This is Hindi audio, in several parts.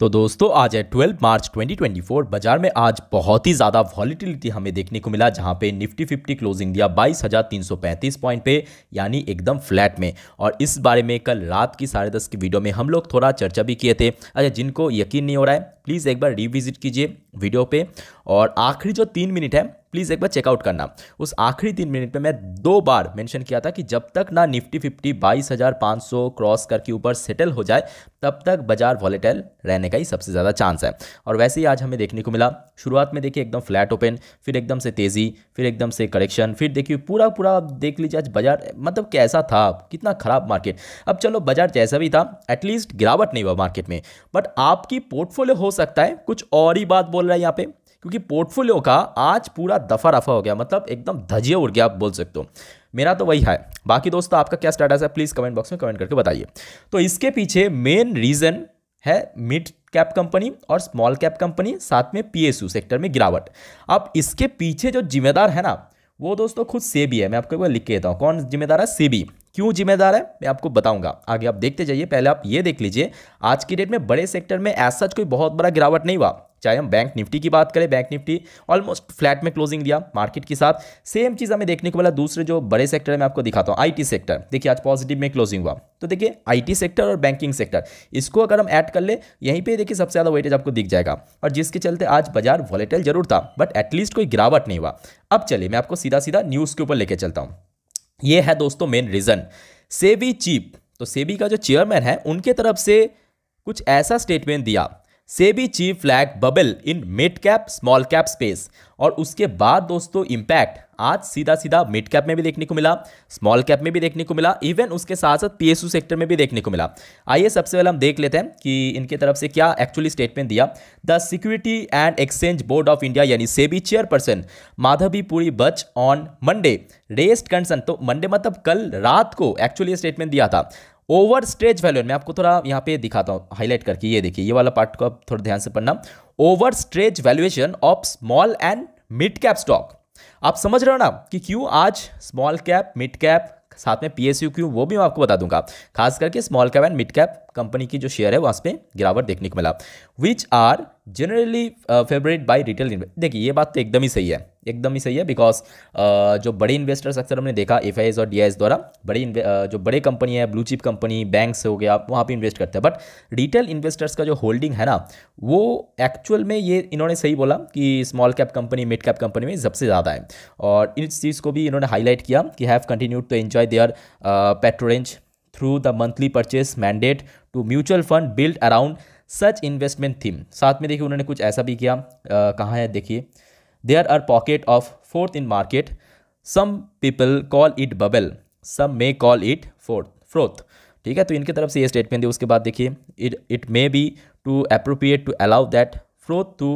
तो दोस्तों आज है 12 मार्च 2024 बाजार में आज बहुत ही ज़्यादा वॉलीटिलिटी हमें देखने को मिला जहां पे निफ्टी 50 क्लोजिंग दिया 22,335 पॉइंट पे यानी एकदम फ्लैट में और इस बारे में कल रात की साढ़े दस की वीडियो में हम लोग थोड़ा चर्चा भी किए थे अच्छा जिनको यकीन नहीं हो रहा है प्लीज़ एक बार रिविजिट कीजिए वीडियो पे और आखिरी जो तीन मिनट है प्लीज़ एक बार चेकआउट करना उस आखिरी तीन मिनट में मैं दो बार मेंशन किया था कि जब तक ना निफ्टी फिफ्टी बाईस हज़ार पाँच सौ क्रॉस करके ऊपर सेटल हो जाए तब तक बाजार वॉलेटाइल रहने का ही सबसे ज़्यादा चांस है और वैसे ही आज हमें देखने को मिला शुरुआत में देखिए एकदम फ्लैट ओपन फिर एकदम से तेज़ी फिर एकदम से करेक्शन फिर देखिए पूरा पूरा देख लीजिए आज बाजार मतलब कैसा था कितना ख़राब मार्केट अब चलो बाजार जैसा भी था एटलीस्ट गिरावट नहीं हुआ मार्केट में बट आपकी पोर्टफोलियो हो सकता है कुछ और ही बात बोल रहा है यहाँ पर क्योंकि पोर्टफोलियो का आज पूरा दफा रफा हो गया मतलब एकदम धजिए उड़ गया आप बोल सकते हो मेरा तो वही है बाकी दोस्तों आपका क्या स्टेटस है प्लीज़ कमेंट बॉक्स में कमेंट करके बताइए तो इसके पीछे मेन रीज़न है मिड कैप कंपनी और स्मॉल कैप कंपनी साथ में पीएसयू सेक्टर में गिरावट अब इसके पीछे जो जिम्मेदार है ना वो दोस्तों खुद सेबी है मैं आपको लिख के देता हूँ कौन जिम्मेदार है सेबी क्यों जिम्मेदार है मैं आपको बताऊंगा आगे आप देखते जाइए पहले आप ये देख लीजिए आज की डेट में बड़े सेक्टर में ऐसा कोई बहुत बड़ा गिरावट नहीं हुआ चाहे हम बैंक निफ्टी की बात करें बैंक निफ्टी ऑलमोस्ट फ्लैट में क्लोजिंग दिया मार्केट के साथ सेम चीज़ हमें देखने को मिला दूसरे जो बड़े सेक्टर है मैं आपको दिखाता हूँ आईटी सेक्टर देखिए आज पॉजिटिव में क्लोजिंग हुआ तो देखिए आईटी सेक्टर और बैंकिंग सेक्टर इसको अगर हम ऐड कर ले यहीं पर देखिए सबसे ज़्यादा वेटेज आपको दिख जाएगा और जिसके चलते आज बाजार वॉलेटाइल जरूर था बट एटलीस्ट कोई गिरावट नहीं हुआ अब चलिए मैं आपको सीधा सीधा न्यूज़ के ऊपर लेके चलता हूँ ये है दोस्तों मेन रीज़न सेबी चीप तो सेबी का जो चेयरमैन है उनके तरफ से कुछ ऐसा स्टेटमेंट दिया SEBI chief flag bubble in mid cap small cap space और उसके बाद दोस्तों इम्पैक्ट आज सीधा सीधा मिड कैप में भी देखने को मिला स्मॉल कैप में भी देखने को मिला इवन उसके साथ साथ पीएसयू सेक्टर में भी देखने को मिला आइए सबसे पहले हम देख लेते हैं कि इनके तरफ से क्या एक्चुअली स्टेटमेंट दिया the security and exchange board of India यानी SEBI chairperson Madhabi Puri Buch on Monday rest concern तो मंडे मतलब कल रात को एक्चुअली स्टेटमेंट दिया था ओवर स्ट्रेच वैल्यू मैं आपको थोड़ा यहाँ पे दिखाता हूँ हाईलाइट करके ये देखिए ये वाला पार्ट को आप थोड़ा ध्यान से पढ़ना over stretch valuation of small and mid cap stock आप समझ रहे हो ना कि क्यों आज स्मॉल कैप मिड कैप साथ में पीएसयू क्यों वो भी मैं आपको बता दूंगा खास करके small cap and mid cap company की जो शेयर है वहाँ पे गिरावट देखने को मिला which are generally favourite by retail देखिए ये बात तो एकदम ही सही है एकदम ही सही है बिकॉज जो बड़े इन्वेस्टर्स अक्सर हमने देखा एफ और डी द्वारा बड़ी जो बड़े कंपनी है ब्लू चिप कंपनी बैंक्स हो गया वहाँ पर इन्वेस्ट करते हैं बट रिटेल इन्वेस्टर्स का जो होल्डिंग है ना वो एक्चुअल में ये इन्होंने सही बोला कि small cap company mid cap company में सबसे ज़्यादा है और इस चीज़ को भी इन्होंने हाईलाइट किया कि have continued to enjoy their patronage through the monthly purchase mandate to mutual fund build around such investment theme साथ में देखिए उन्होंने कुछ ऐसा भी किया कहाँ है देखिए there are pocket of fourth in market some people call it bubble some may call it fourth froth ठीक है तो इनकी तरफ से ये स्टेटमेंट दी उसके बाद देखिए it it may be to appropriate to allow that froth to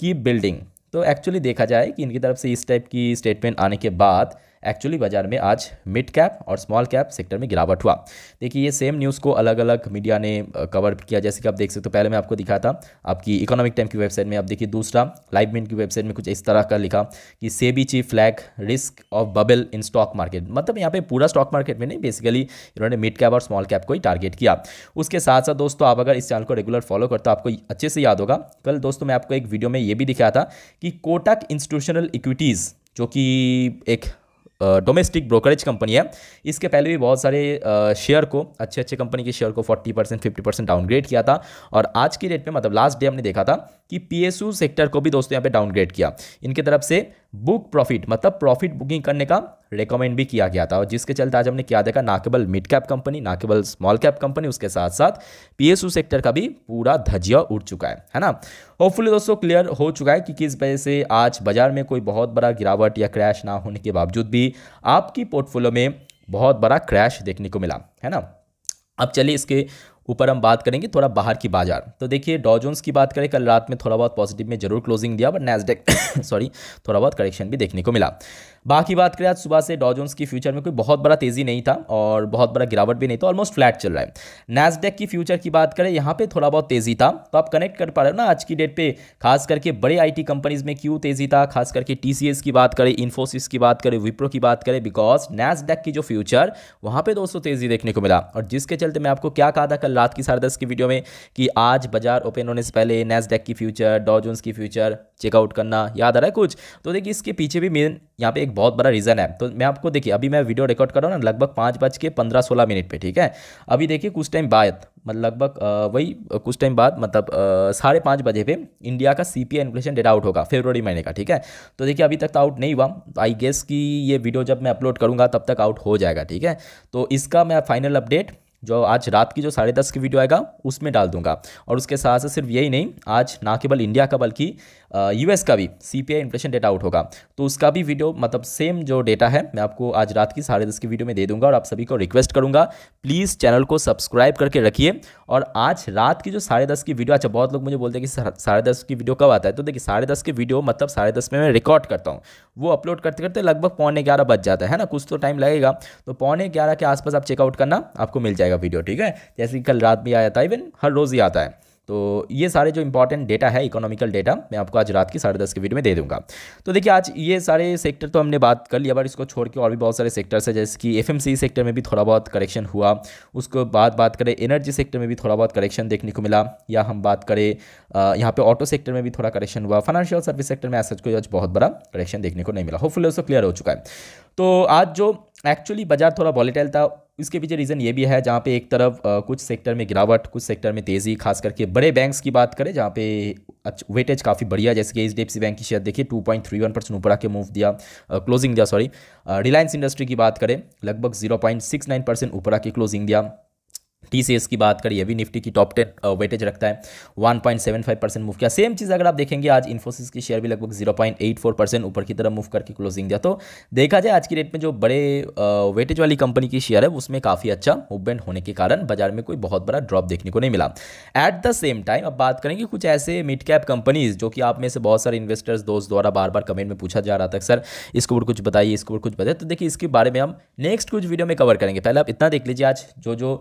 keep building तो एक्चुअली देखा जाए कि इनकी तरफ से इस टाइप की स्टेटमेंट आने के बाद एक्चुअली बाजार में आज मिड कैप और स्मॉल कैप सेक्टर में गिरावट हुआ देखिए ये सेम न्यूज़ को अलग अलग मीडिया ने कवर किया जैसे कि आप देख सकते हो पहले मैं आपको दिखा था आपकी इकोनॉमिक टाइम की वेबसाइट में आप देखिए दूसरा लाइव मिन की वेबसाइट में कुछ इस तरह का लिखा कि SEBI chief flag risk of bubble in stock market मतलब यहाँ पे पूरा स्टॉक मार्केट में नहीं बेसिकली इन्होंने मिड कैप और स्मॉल कैप को ही टारगेट किया उसके साथ साथ दोस्तों आप अगर इस चैनल को रेगुलर फॉलो करते हो आपको अच्छे से याद होगा कल दोस्तों मैं आपको एक वीडियो में ये भी दिखाया था कि कोटक इंस्टीट्यूशनल इक्विटीज़ जो कि एक डोमेस्टिक ब्रोकरेज कंपनी है इसके पहले भी बहुत सारे शेयर को अच्छे अच्छे कंपनी के शेयर को 40 परसेंट फिफ्टी परसेंट डाउनग्रेड किया था और आज की डेट में मतलब लास्ट डे हमने देखा था कि पी सेक्टर को भी दोस्तों यहाँ पे डाउनग्रेड किया इनके तरफ से बुक प्रॉफिट मतलब प्रॉफिट बुकिंग करने का रिकमेंड भी किया गया था और जिसके चलते आज हमने क्या देखा ना केवल मिड कैप कंपनी ना केवल स्मॉल कैप कंपनी उसके साथ साथ पीएसयू सेक्टर का भी पूरा धजिया उठ चुका है है ना होपफुली दोस्तों क्लियर हो चुका है कि किस वजह से आज बाजार में कोई बहुत बड़ा गिरावट या क्रैश ना होने के बावजूद भी आपकी पोर्टफोलियो में बहुत बड़ा क्रैश देखने को मिला है ना अब चलिए इसके ऊपर हम बात करेंगे थोड़ा बाहर की बाजार तो देखिए डॉजोन्स की बात करें कल रात में थोड़ा बहुत पॉजिटिव में जरूर क्लोजिंग दिया बट नैसडेक सॉरी थोड़ा बहुत करेक्शन भी देखने को मिला बाकी बात करें आज सुबह से डॉजोन्स की फ्यूचर में कोई बहुत बड़ा तेज़ी नहीं था और बहुत बड़ा गिरावट भी नहीं था ऑलमोस्ट फ्लैट चल रहा है नेसडेक की फ्यूचर की बात करें यहाँ पर थोड़ा बहुत तेज़ी था तो आप कनेक्ट कर पा रहे हो ना आज की डेट पर खास करके बड़े आई कंपनीज में क्यों तेज़ी था खास करके टी की बात करें इन्फोसिस की बात करें विप्रो की बात करें बिकॉज नैसडेक की जो फ्यूचर वहाँ पर दोस्तों तेज़ी देखने को मिला और जिसके चलते मैं आपको क्या कहा था कल रात की साढ़े दस की वीडियो में कि आज बाजार ओपन होने से पहले नेसडेक की फ्यूचर डॉजोन्स की फ्यूचर चेकआउट करना याद आ रहा है कुछ तो देखिए इसके पीछे भी मेन यहाँ पे एक बहुत बड़ा रीज़न है तो मैं आपको देखिए अभी मैं वीडियो रिकॉर्ड कर रहा हूँ ना लगभग पाँच बज के पंद्रह सोलह मिनट पे ठीक है अभी देखिए कुछ टाइम बाद मतलब लगभग वही कुछ टाइम बाद मतलब साढ़े पाँच बजे पे इंडिया का C P inflation data out होगा फेब्रवरी महीने का ठीक है तो देखिए अभी तक तो आउट नहीं हुआ आई गेस कि ये वीडियो जब मैं अपलोड करूँगा तब तक आउट हो जाएगा ठीक है तो इसका मैं फाइनल अपडेट जो आज रात की जो साढ़े दस की वीडियो आएगा उसमें डाल दूंगा और उसके साथ साथ सिर्फ यही नहीं आज ना केवल इंडिया का बल्कि यूएस का भी C P inflation data out होगा तो उसका भी वीडियो मतलब सेम जो डेटा है मैं आपको आज रात की साढ़े दस की वीडियो में दे दूंगा और आप सभी को रिक्वेस्ट करूंगा प्लीज़ चैनल को सब्सक्राइब करके रखिए और आज रात की जो साढ़े दस की वीडियो अच्छा बहुत लोग मुझे बोलते हैं कि साढ़े दस की वीडियो कब आता है तो देखिए साढ़े दस की वीडियो मतलब साढ़े दस में मैं रिकॉर्ड करता हूँ वो अपलोड करते करते लगभग पौने ग्यारह बज जाता है ना कुछ तो टाइम लगेगा तो पौने ग्यारह के आसपास आप चेकआउट करना आपको मिल जाएगा वीडियो ठीक है जैसे कि कल रात भी आया था इवन हर रोज़ ही आता है तो ये सारे जो इंपॉर्टेंट डेटा है इकोनॉमिकल डेटा मैं आपको आज रात की साढ़े दस के वीडियो में दे दूंगा तो देखिए आज ये सारे सेक्टर तो हमने बात कर लिया बट इसको छोड़ के और भी बहुत सारे सेक्टर्स है जैसे कि एफ सेक्टर में भी थोड़ा बहुत करेक्शन हुआ उसको बाद बात करें एनर्जी सेक्टर में भी थोड़ा बहुत करेक्शन देखने को मिला या हम बात करें यहाँ पर ऑटो सेक्टर में भी थोड़ा करेक्शन हुआ फाइनेंशियल सर्विस सेक्टर में ऐसा कोई आज बहुत बड़ा करेक्शन देखने को नहीं मिला होपफुल उसको क्लियर हो चुका है तो आज जो एक्चुअली बाजार थोड़ा वॉलीटाइल था इसके पीछे रीज़न ये भी है जहाँ पे एक तरफ कुछ सेक्टर में गिरावट कुछ सेक्टर में तेज़ी खास करके बड़े बैंक्स की बात करें जहाँ पे अच्छा वेटेज काफ़ी बढ़िया जैसे कि H D F C bank की शेयर देखिए two point three one percent ऊपर आके मूव दिया क्लोजिंग दिया सॉरी रिलायंस इंडस्ट्री की बात करें लगभग zero point six nine percent ऊपर आके क्लोजिंग दिया टी की बात करिए भी निफ्टी की टॉप टेन वेटेज रखता है 1.75 परसेंट मूव किया सेम चीज़ अगर आप देखेंगे आज इन्फोसिस की शेयर भी लगभग 0.84 परसेंट ऊपर की तरफ मूव करके क्लोजिंग दिया तो देखा जाए आज की डेट में जो बड़े वेटेज वाली कंपनी की शेयर है उसमें काफ़ी अच्छा मूवमेंट होने के कारण बाजार में कोई बहुत बड़ा ड्रॉप देखने को नहीं मिला एट द सेम टाइम अब बात करेंगे कुछ ऐसे मिड कैप कंपनीज जो कि आप में से बहुत सारे इन्वेस्टर्स दोस्त द्वारा बार बार कमेंट में पूछा जा रहा था सर इसको ऊपर कुछ बताइए इसको ऊपर कुछ बताइए तो देखिए इसके बारे में हम नेक्स्ट कुछ वीडियो में कवर करेंगे पहले आप इतना देख लीजिए आज जो जो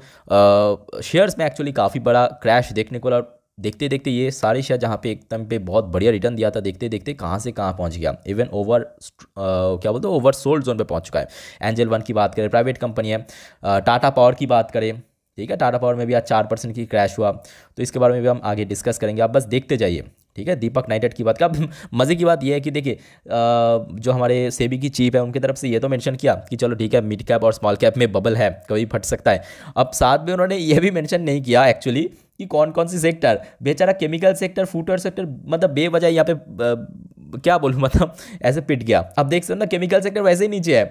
शेयर्स में एक्चुअली काफ़ी बड़ा क्रैश देखने को और देखते देखते ये सारे शेयर जहाँ पे एकदम पे बहुत बढ़िया रिटर्न दिया था देखते देखते कहाँ से कहाँ पहुँच गया इवन ओवर क्या बोलते हैं ओवर सोल्ड जोन पे पहुँच चुका है एंजल वन की बात करें प्राइवेट कंपनी है टाटा पावर की बात करें ठीक है टाटा पावर में भी आज चार परसेंट की क्रैश हुआ तो इसके बारे में भी हम आगे डिस्कस करेंगे आप बस देखते जाइए ठीक है दीपक नाइटेड की बात का मज़े की बात यह है कि देखिए जो हमारे सेबी की चीफ है उनकी तरफ से ये तो मेंशन किया कि चलो ठीक है मिड कैप और स्मॉल कैप में बबल है कभी फट सकता है अब साथ में उन्होंने ये भी मेंशन नहीं किया एक्चुअली कि कौन कौन सी सेक्टर बेचारा केमिकल सेक्टर फूटवेयर सेक्टर मतलब बेवजह यहाँ पे आ, क्या बोलूँ मतलब ऐसे पिट गया अब देख सकते हो ना केमिकल सेक्टर वैसे ही नीचे है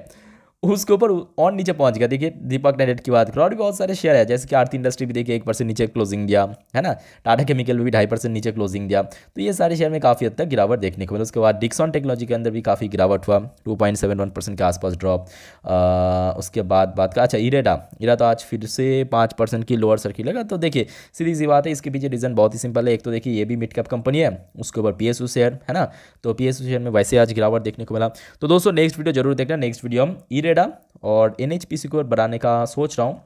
उसके ऊपर ऑन नीचे पहुंच गया देखिए दीपक ने की बात करो और भी बहुत सारे शेयर है जैसे कि आरती इंडस्ट्री भी देखिए एक परसेंट नीचे क्लोजिंग दिया है ना टाटा केमिकल भी ढाई परसेंट नीचे क्लोजिंग दिया तो ये सारे शेयर में काफ़ी हद तक गिरावट देखने को मिला उसके बाद डिक्सॉन टेक्नोलॉजी के अंदर भी काफ़ी गिरावट हुआ two point seven one percent के आसपास ड्रॉप उसके बाद बात का अच्छा इरेडा इरा तो आज फिर से पाँच परसेंट की लोअर सर्किट लगा तो देखिए सीधी सी बात है इसके पीछे रीज़न बहुत ही सिंपल है एक तो देखिए ये भी मिड कैप कंपनी है उसके ऊपर पी शेयर है ना तो पी शेयर में वैसे आज गिरावट देखने को मिला तो दोस्तों नेक्स्ट वीडियो जरूर देखना नेक्स्ट वीडियो हम ई करेडा और एन को बनाने का सोच रहा हूँ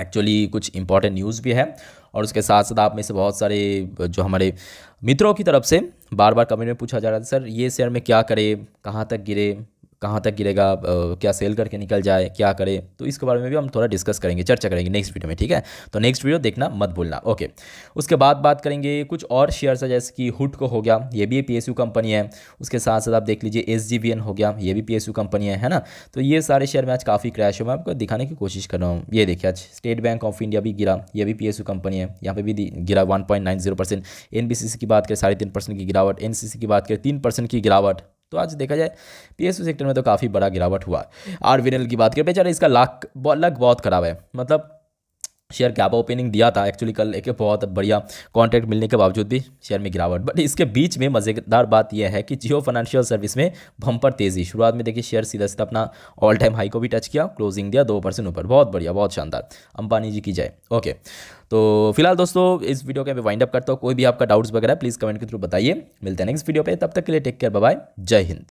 एक्चुअली कुछ इंपॉर्टेंट न्यूज़ भी है और उसके साथ साथ आप में से बहुत सारे जो हमारे मित्रों की तरफ से बार बार कमेंट में पूछा जा रहा था सर ये शेयर में क्या करे कहाँ तक गिरे कहाँ तक गिरेगा क्या सेल करके निकल जाए क्या करे तो इसके बारे में भी हम थोड़ा डिस्कस करेंगे चर्चा करेंगे नेक्स्ट वीडियो में ठीक है तो नेक्स्ट वीडियो देखना मत भूलना ओके उसके बाद बात करेंगे कुछ और शेयर है जैसे कि हुट को हो गया ये भी पी कंपनी है उसके साथ साथ आप देख लीजिए एस हो गया ये भी पी कंपनी है है ना तो ये सारे शेयर में आज काफ़ी क्रैश हुआ मैं आपको दिखाने की कोशिश कर रहा हूँ ये देखिए आज स्टेट बैंक ऑफ इंडिया भी गिरा ये भी पी कंपनी है यहाँ पर भी गिरा one point nine zero percent एन की बात करें साढ़े तीन परसेंट की गिरावट एन की बात करें तीन परसेंट की गिरावट तो आज देखा जाए पीएसयू सेक्टर में तो काफ़ी बड़ा गिरावट हुआ आर विनल की बात करें बेचारे इसका लाख लक बहुत खराब है मतलब शेयर क्या ओपनिंग दिया था एक्चुअली कल एक बहुत बढ़िया कॉन्ट्रैक्ट मिलने के बावजूद भी शेयर में गिरावट बट इसके बीच में मज़ेदार बात यह है कि जियो फाइनेंशियल सर्विस में भंपर तेज़ी शुरुआत में देखिए शेयर सीधा सीधा अपना ऑल टाइम हाई को भी टच किया क्लोजिंग दिया दो परसेंट ऊपर बहुत बढ़िया बहुत शानदार अंबानी जी की जाए ओके तो फिलहाल दोस्तों इस वीडियो के मैं वाइंड अप करता हूँ कोई भी आपका डाउट्स वगैरह प्लीज़ कमेंट के थ्रू बताइए मिलते हैं नेक्स्ट वीडियो पर तब तक के लिए टेक केयर बाय जय हिंद